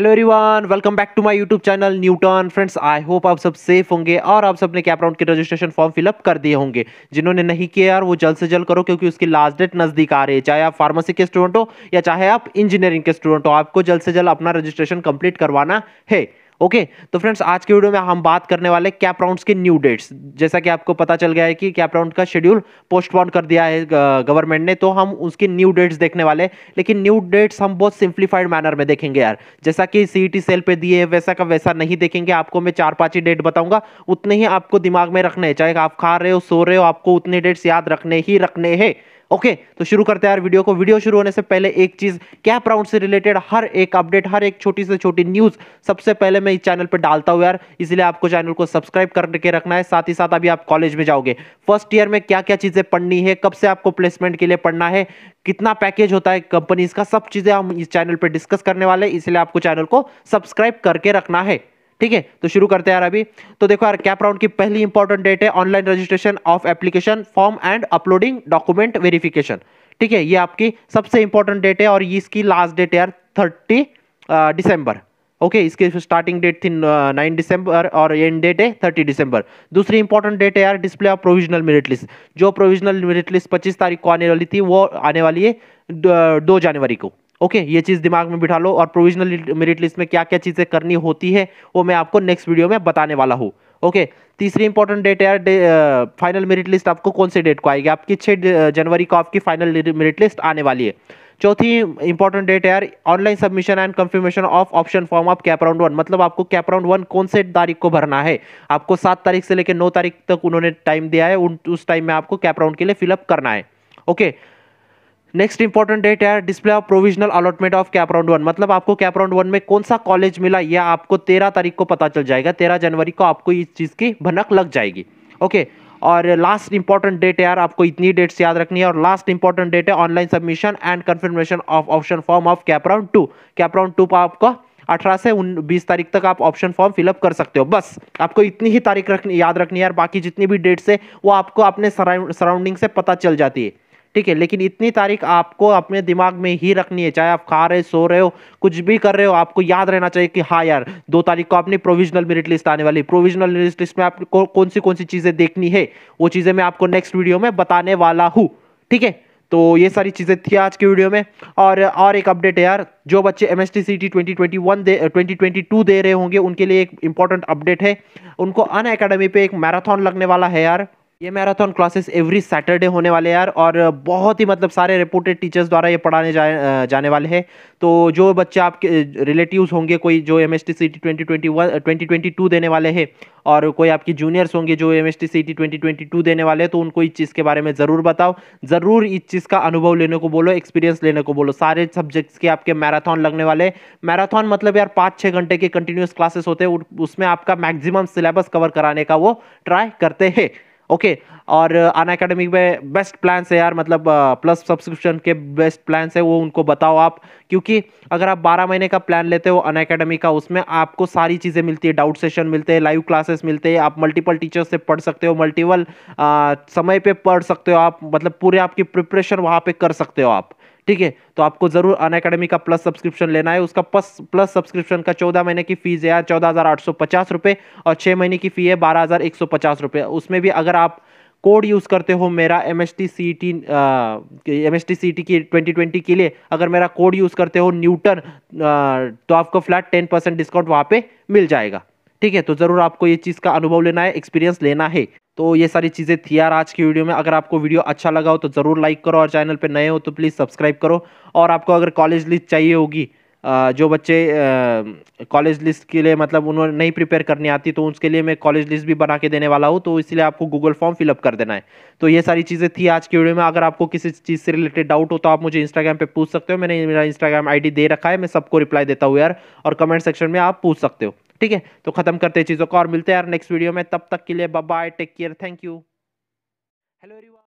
hello everyone welcome back to my YouTube channel Newton friends I hope आप सब safe होंगे और आप सबने कैप राउंड के रजिस्ट्रेशन फॉर्म फिलअप कर दिए होंगे जिन्होंने नहीं किया यार वो जल्द से जल्द करो क्योंकि उसकी लास्ट डेट नज़दीक आ रही है चाहे आप फार्मेसी के स्टूडेंट हो या चाहे आप इंजीनियरिंग के स्टूडेंट हो आपको जल्द से जल्द अपना रजिस्ट्रेशन कंप्लीट करवाना है ओके तो फ्रेंड्स आज के वीडियो में हम बात करने वाले कैप राउंड के न्यू डेट्स जैसा कि आपको पता चल गया है कि कैप राउंड का शेड्यूल पोस्टपोन कर दिया है गवर्नमेंट ने तो हम उसके न्यू डेट्स देखने वाले लेकिन न्यू डेट्स हम बहुत सिंप्लीफाइड मैनर में देखेंगे यार जैसा कि सीई सेल पर दिए वैसा का वैसा नहीं देखेंगे आपको मैं चार पाँच ही डेट बताऊँगा उतने ही आपको दिमाग में रखने हैं चाहे आप खा रहे हो सो रहे हो आपको उतने डेट्स याद रखने ही रखने हैं ओके तो शुरू करते हैं यार वीडियो को वीडियो शुरू होने से पहले एक चीज कैप राउंड से रिलेटेड हर एक अपडेट हर एक छोटी से छोटी न्यूज सबसे पहले मैं इस चैनल पर डालता हूं यार इसलिए आपको चैनल को सब्सक्राइब करके रखना है साथ ही साथ अभी आप कॉलेज में जाओगे फर्स्ट ईयर में क्या क्या चीजें पढ़नी है कब से आपको प्लेसमेंट के लिए पढ़ना है कितना पैकेज होता है कंपनीज का सब चीजें हम इस चैनल पर डिस्कस करने वाले इसलिए आपको चैनल को सब्सक्राइब करके रखना है ठीक है तो शुरू करते हैं यार अभी तो देखो यार कैप राउंड की पहली इंपॉर्टेंट डेट है online registration of application form and uploading document verification ठीक है ये आपकी सबसे इंपॉर्टेंट डेट है और इसकी लास्ट डेट है यार थर्टी डिसम्बर ओके इसकी स्टार्टिंग डेट थी नाइन दिसंबर और एंड डेट है थर्टी दिसंबर दूसरी इंपॉर्टेंट डेट है यार display of provisional merit list जो प्रोविजनल मेरिट लिस्ट पच्चीस तारीख को आने वाली थी वो आने वाली है दो जनवरी को ओके ये चीज़ दिमाग में बिठा लो और प्रोविजनल मेरिट लिस्ट में क्या क्या चीज़ें करनी होती है वो मैं आपको नेक्स्ट वीडियो में बताने वाला हूँ ओके तीसरी इंपॉर्टेंट डेट यार फाइनल मेरिट लिस्ट आपको कौन से डेट को आएगी आपकी छः जनवरी को आपकी फाइनल मेरिट लिस्ट आने वाली है चौथी इंपॉर्टेंट डेट है यार online submission and confirmation of option form of CAP round one मतलब आपको कैप राउंड वन कौन से तारीख को भरना है आपको सात तारीख से लेकर नौ तारीख तक उन्होंने टाइम दिया है उन उस टाइम में आपको कैप राउंड के लिए फिलअप करना है okay okay, next important date है display of provisional allotment of CAP round one मतलब आपको कैप राउंड वन में कौन सा कॉलेज मिला यह आपको तेरह तारीख को पता चल जाएगा तेरह जनवरी को आपको इस चीज़ की भनक लग जाएगी ओके और लास्ट इंपॉर्टेंट डेट यार आपको इतनी डेट्स याद रखनी है और लास्ट इंपॉर्टेंट डेट है online submission and confirmation of option form of CAP round two CAP round two पर आपको अठारह से बीस तारीख तक आप ऑप्शन फॉर्म फिलअप कर सकते हो बस आपको इतनी ही तारीख रखनी याद रखनी है यार बाकी जितनी भी डेट्स है वो आपको अपने सराउंडिंग से पता चल जाती है ठीक है लेकिन इतनी तारीख आपको अपने दिमाग में ही रखनी है चाहे आप खा रहे सो रहे हो कुछ भी कर रहे हो आपको याद रहना चाहिए कि हाँ यार दो तारीख को अपनी प्रोविजनल मेरिट लिस्ट आने वाली प्रोविजनल मेरिट लिस्ट में आपको कौन सी कौन सी चीज़ें देखनी है वो चीज़ें मैं आपको नेक्स्ट वीडियो में बताने वाला हूँ ठीक है तो ये सारी चीज़ें थी आज की वीडियो में और और एक अपडेट है यार जो बच्चे M S T C T twenty twenty one दे ट्वेंटी ट्वेंटी टू दे रहे होंगे उनके लिए एक इंपॉर्टेंट अपडेट है उनको अन अकेडमी पे एक मैराथन लगने वाला है यार ये मैराथन क्लासेस एवरी सैटरडे होने वाले यार और बहुत ही मतलब सारे रिपोर्टेड टीचर्स द्वारा ये पढ़ाने जा, जाने वाले हैं तो जो बच्चे आपके रिलेटिव्स होंगे कोई जो M S T C T twenty twenty one twenty twenty two देने वाले हैं और कोई आपकी जूनियर्स होंगे जो M S T C T twenty twenty two देने वाले हैं तो उनको इस चीज़ के बारे में ज़रूर बताओ ज़रूर इस चीज़ का अनुभव लेने को बोलो एक्सपीरियंस लेने को बोलो सारे सब्जेक्ट्स के आपके मैराथन लगने वाले मैराथन मतलब यार पाँच छः घंटे के कंटिन्यूस क्लासेस होते हैं उसमें आपका मैक्सिमम सिलेबस कवर कराने का वो ट्राई करते हैं ओके और अन uh, अकेडमी में बेस्ट प्लान्स है यार मतलब प्लस uh, सब्सक्रिप्शन के बेस्ट प्लान्स है वो उनको बताओ आप क्योंकि अगर आप 12 महीने का प्लान लेते हो अन अकेडमी का उसमें आपको सारी चीज़ें मिलती है डाउट सेशन मिलते हैं लाइव क्लासेस मिलते हैं आप मल्टीपल टीचर्स से पढ़ सकते हो मल्टीपल uh, समय पर पढ़ सकते हो आप मतलब पूरे आपकी प्रिपरेशन वहाँ पर कर सकते हो आप ठीक है तो आपको जरूर अन अकेडमी का प्लस सब्सक्रिप्शन लेना है उसका प्लस प्लस सब्सक्रिप्शन का चौदह महीने की फीस है चौदह हज़ार आठ सौ पचास रुपये और छः महीने की फ़ी है बारह हज़ार एक सौ पचास रुपये उसमें भी अगर आप कोड यूज़ करते हो मेरा M S T C T M S T C T की ट्वेंटी ट्वेंटी के लिए अगर मेरा कोड यूज़ करते हो न्यूटन तो आपको फ्लैट टेन परसेंट डिस्काउंट वहाँ पर मिल जाएगा ठीक है तो ज़रूर आपको ये चीज़ का अनुभव लेना है एक्सपीरियंस लेना है तो ये सारी चीज़ें थी यार आज की वीडियो में अगर आपको वीडियो अच्छा लगा हो तो ज़रूर लाइक करो और चैनल पर नए हो तो प्लीज़ सब्सक्राइब करो और आपको अगर कॉलेज लिस्ट चाहिए होगी जो बच्चे कॉलेज लिस्ट के लिए मतलब उन्होंने नहीं प्रिपेयर करनी आती तो उसके लिए मैं कॉलेज लिस्ट भी बना के देने वाला हूँ तो इसलिए आपको गूगल फॉर्म फिलअप कर देना है तो ये सारी चीज़ें थी आज की वीडियो में अगर आपको किसी चीज़ से रिलेटेड डाउट हो तो आप मुझे इंस्टाग्राम पे पूछ सकते हो मैंने मेरा इंस्टाग्राम आई दे रखा है मैं सबको रिप्लाई देता हूँ यार और कमेंट सेक्शन में आप पूछ सकते हो ठीक है तो खत्म करते हैं चीज़ों को और मिलते हैं यार नेक्स्ट वीडियो में तब तक के लिए bye take care thank you hello